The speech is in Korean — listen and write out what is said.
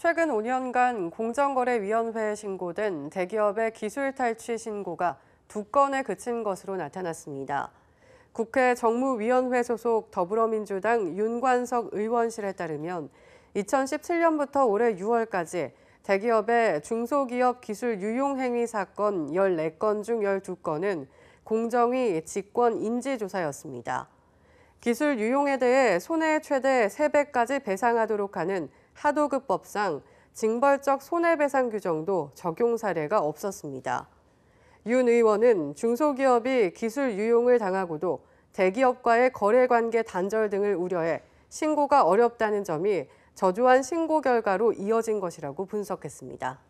최근 5년간 공정거래위원회에 신고된 대기업의 기술 탈취 신고가 두 건에 그친 것으로 나타났습니다. 국회 정무위원회 소속 더불어민주당 윤관석 의원실에 따르면 2017년부터 올해 6월까지 대기업의 중소기업 기술 유용행위 사건 14건 중 12건은 공정위 직권 인지조사였습니다. 기술 유용에 대해 손해 최대 3배까지 배상하도록 하는 하도급법상 징벌적 손해배상 규정도 적용 사례가 없었습니다. 윤 의원은 중소기업이 기술 유용을 당하고도 대기업과의 거래 관계 단절 등을 우려해 신고가 어렵다는 점이 저조한 신고 결과로 이어진 것이라고 분석했습니다.